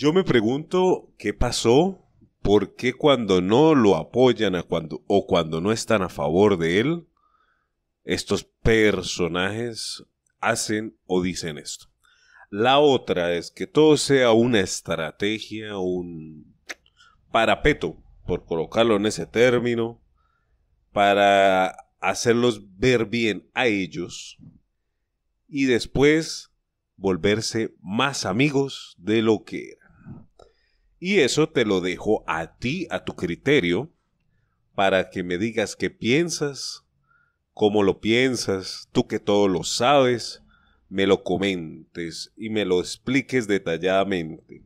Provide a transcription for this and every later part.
Yo me pregunto qué pasó, por qué cuando no lo apoyan o cuando no están a favor de él, estos personajes hacen o dicen esto. La otra es que todo sea una estrategia, un parapeto, por colocarlo en ese término, para hacerlos ver bien a ellos y después volverse más amigos de lo que y eso te lo dejo a ti, a tu criterio, para que me digas qué piensas, cómo lo piensas, tú que todo lo sabes, me lo comentes y me lo expliques detalladamente.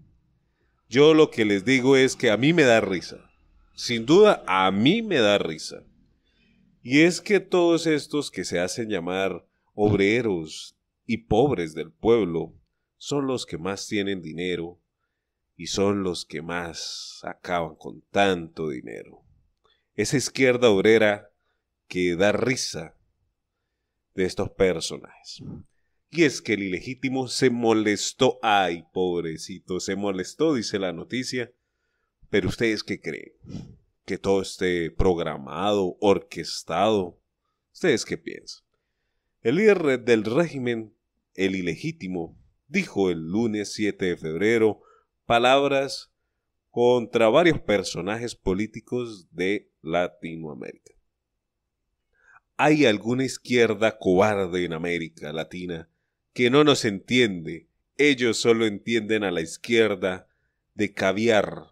Yo lo que les digo es que a mí me da risa. Sin duda, a mí me da risa. Y es que todos estos que se hacen llamar obreros y pobres del pueblo son los que más tienen dinero y son los que más acaban con tanto dinero. Esa izquierda obrera que da risa de estos personajes. Y es que el ilegítimo se molestó, ay pobrecito, se molestó, dice la noticia, pero ustedes qué creen? Que todo esté programado, orquestado. ¿Ustedes qué piensan? El líder del régimen, el ilegítimo, dijo el lunes 7 de febrero palabras contra varios personajes políticos de Latinoamérica. Hay alguna izquierda cobarde en América Latina que no nos entiende. Ellos solo entienden a la izquierda de caviar.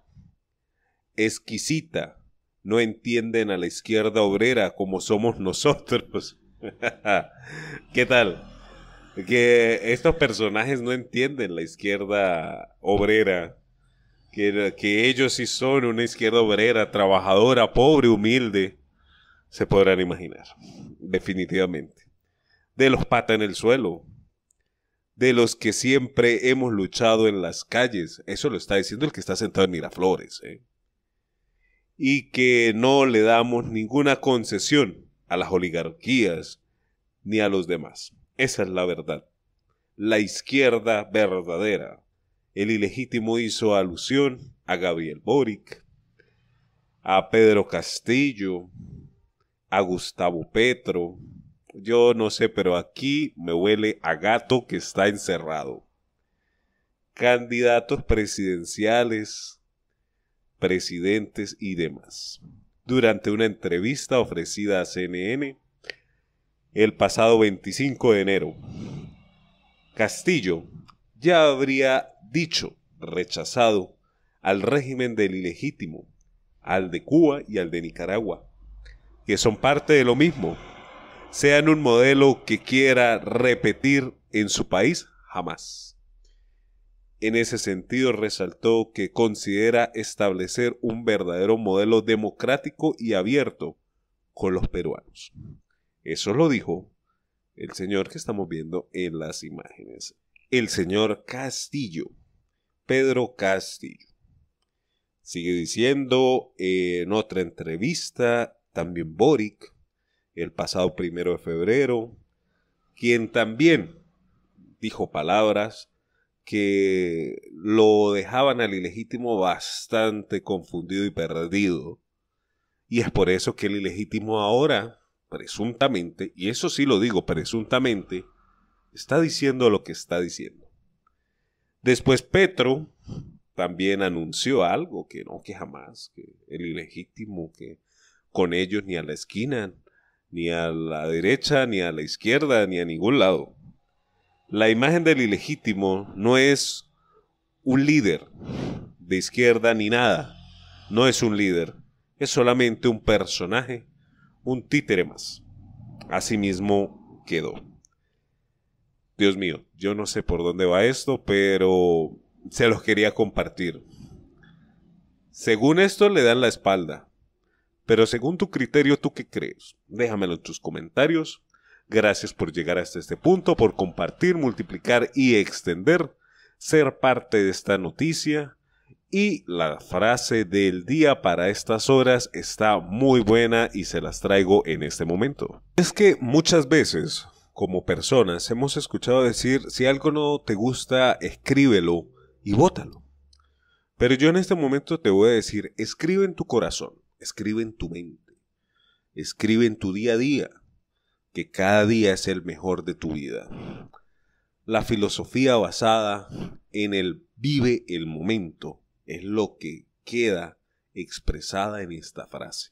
Exquisita. No entienden a la izquierda obrera como somos nosotros. ¿Qué tal? que estos personajes no entienden la izquierda obrera. Que, ellos sí son una izquierda obrera, trabajadora, pobre, humilde. Se podrán imaginar. Definitivamente. De los patas en el suelo. De los que siempre hemos luchado en las calles. Eso lo está diciendo el que está sentado en Miraflores. ¿eh? Y que no le damos ninguna concesión a las oligarquías ni a los demás. Esa es la verdad. La izquierda verdadera. El ilegítimo hizo alusión a Gabriel Boric, a Pedro Castillo, a Gustavo Petro. Yo no sé, pero aquí me huele a gato que está encerrado. Candidatos presidenciales, presidentes y demás. Durante una entrevista ofrecida a CNN, el pasado 25 de enero. Castillo ya habría dicho, rechazado, al régimen del ilegítimo, al de Cuba y al de Nicaragua, que son parte de lo mismo, sean un modelo que quiera repetir en su país jamás. En ese sentido resaltó que considera establecer un verdadero modelo democrático y abierto con los peruanos. Eso lo dijo el señor que estamos viendo en las imágenes. El señor Castillo, Pedro Castillo. Sigue diciendo en otra entrevista, también Boric, el pasado primero de febrero, quien también dijo palabras que lo dejaban al ilegítimo bastante confundido y perdido. Y es por eso que el ilegítimo ahora presuntamente, y eso sí lo digo presuntamente, está diciendo lo que está diciendo. Después Petro también anunció algo que no, que jamás, que el ilegítimo, que con ellos ni a la esquina, ni a la derecha, ni a la izquierda, ni a ningún lado. La imagen del ilegítimo no es un líder de izquierda ni nada, no es un líder, es solamente un personaje un títere más. Asimismo quedó. Dios mío, yo no sé por dónde va esto, pero se los quería compartir. Según esto le dan la espalda, pero según tu criterio, ¿tú qué crees? Déjamelo en tus comentarios. Gracias por llegar hasta este punto, por compartir, multiplicar y extender, ser parte de esta noticia y la frase del día para estas horas está muy buena y se las traigo en este momento. Es que muchas veces, como personas, hemos escuchado decir, si algo no te gusta, escríbelo y bótalo. Pero yo en este momento te voy a decir, escribe en tu corazón, escribe en tu mente, escribe en tu día a día, que cada día es el mejor de tu vida. La filosofía basada en el vive el momento es lo que queda expresada en esta frase.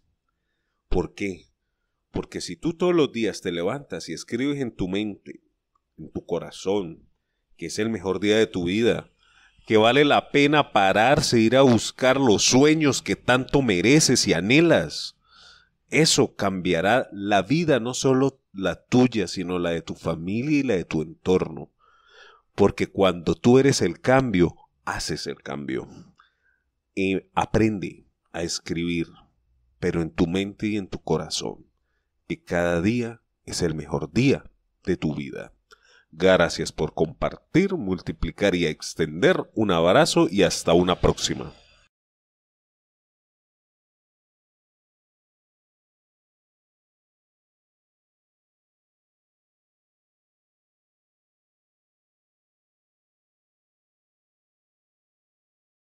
¿Por qué? Porque si tú todos los días te levantas y escribes en tu mente, en tu corazón, que es el mejor día de tu vida, que vale la pena pararse, e ir a buscar los sueños que tanto mereces y anhelas, eso cambiará la vida, no solo la tuya, sino la de tu familia y la de tu entorno. Porque cuando tú eres el cambio, haces el cambio. Eh, aprende a escribir, pero en tu mente y en tu corazón, que cada día es el mejor día de tu vida. Gracias por compartir, multiplicar y extender. Un abrazo y hasta una próxima.